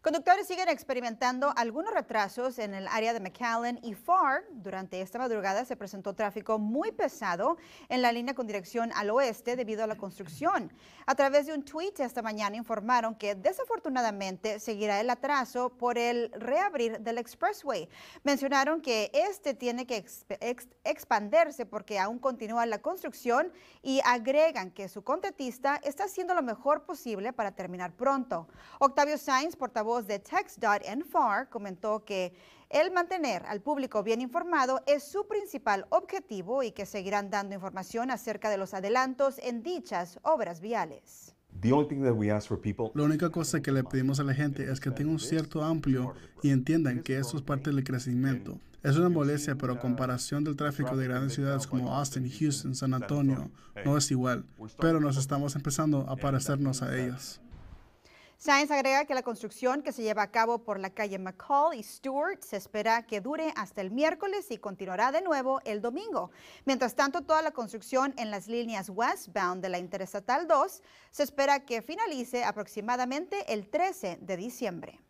Conductores siguen experimentando algunos retrasos en el área de McAllen y Farr. Durante esta madrugada se presentó tráfico muy pesado en la línea con dirección al oeste debido a la construcción. A través de un tweet esta mañana informaron que desafortunadamente seguirá el atraso por el reabrir del expressway. Mencionaron que este tiene que expanderse expandirse porque aún continúa la construcción y agregan que su contratista está haciendo lo mejor posible para terminar pronto. Octavio Sainz, portavoz voz de Text.NFAR comentó que el mantener al público bien informado es su principal objetivo y que seguirán dando información acerca de los adelantos en dichas obras viales. La única cosa que le pedimos a la gente es que tenga un cierto amplio y entiendan que ESO es parte del crecimiento. Es una molestia, pero comparación del tráfico de grandes ciudades como Austin, Houston, San Antonio, no es igual, pero nos estamos empezando a parecernos a ellas. Sainz agrega que la construcción que se lleva a cabo por la calle McCall y Stewart se espera que dure hasta el miércoles y continuará de nuevo el domingo. Mientras tanto, toda la construcción en las líneas westbound de la Interestatal 2 se espera que finalice aproximadamente el 13 de diciembre.